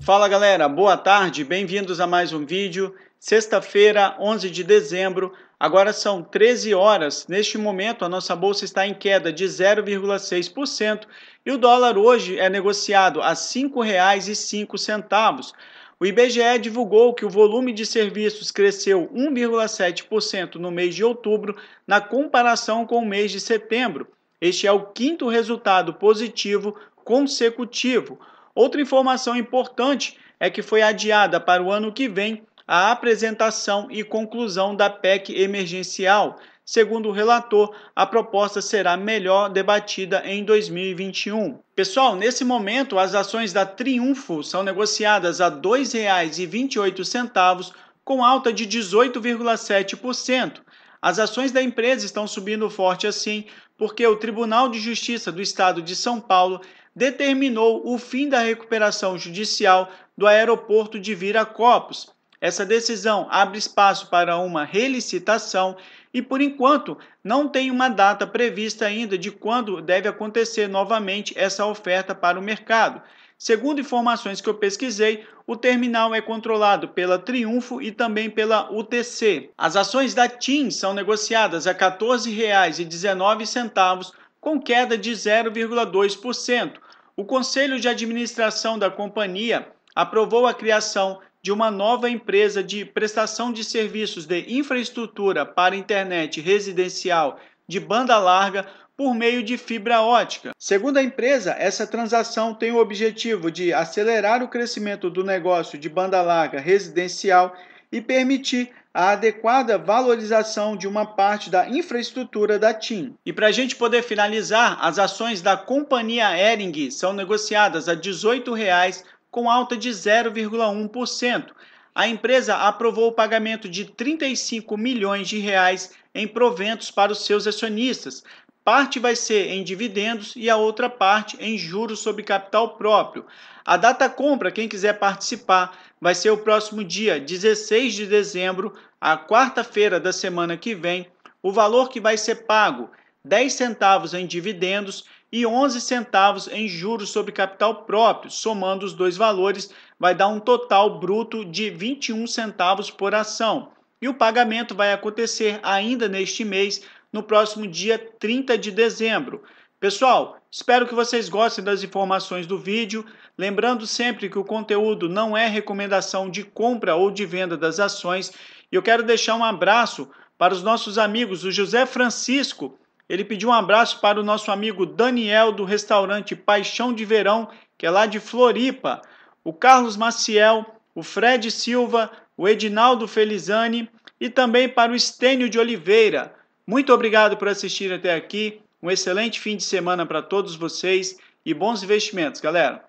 Fala galera, boa tarde, bem-vindos a mais um vídeo. Sexta-feira, 11 de dezembro, agora são 13 horas. Neste momento, a nossa bolsa está em queda de 0,6% e o dólar hoje é negociado a R$ 5,05. O IBGE divulgou que o volume de serviços cresceu 1,7% no mês de outubro, na comparação com o mês de setembro. Este é o quinto resultado positivo consecutivo. Outra informação importante é que foi adiada para o ano que vem a apresentação e conclusão da PEC emergencial. Segundo o relator, a proposta será melhor debatida em 2021. Pessoal, nesse momento, as ações da Triunfo são negociadas a R$ 2,28, com alta de 18,7%. As ações da empresa estão subindo forte assim porque o Tribunal de Justiça do Estado de São Paulo determinou o fim da recuperação judicial do aeroporto de Viracopos. Essa decisão abre espaço para uma relicitação e, por enquanto, não tem uma data prevista ainda de quando deve acontecer novamente essa oferta para o mercado. Segundo informações que eu pesquisei, o terminal é controlado pela Triunfo e também pela UTC. As ações da TIM são negociadas a R$ 14,19, com queda de 0,2%. O Conselho de Administração da companhia aprovou a criação de uma nova empresa de prestação de serviços de infraestrutura para internet residencial de banda larga por meio de fibra ótica. Segundo a empresa, essa transação tem o objetivo de acelerar o crescimento do negócio de banda larga residencial e permitir a adequada valorização de uma parte da infraestrutura da TIM. E para a gente poder finalizar, as ações da companhia Ering são negociadas a R$ 18,00 com alta de 0,1%. A empresa aprovou o pagamento de 35 milhões de reais em proventos para os seus acionistas, Parte vai ser em dividendos e a outra parte em juros sobre capital próprio. A data compra, quem quiser participar, vai ser o próximo dia 16 de dezembro, a quarta-feira da semana que vem. O valor que vai ser pago: 10 centavos em dividendos e 11 centavos em juros sobre capital próprio. Somando os dois valores, vai dar um total bruto de 21 centavos por ação. E o pagamento vai acontecer ainda neste mês, no próximo dia 30 de dezembro. Pessoal, espero que vocês gostem das informações do vídeo. Lembrando sempre que o conteúdo não é recomendação de compra ou de venda das ações. E eu quero deixar um abraço para os nossos amigos, o José Francisco. Ele pediu um abraço para o nosso amigo Daniel do restaurante Paixão de Verão, que é lá de Floripa. O Carlos Maciel, o Fred Silva, o Edinaldo Felizani e também para o Estênio de Oliveira. Muito obrigado por assistir até aqui. Um excelente fim de semana para todos vocês e bons investimentos, galera!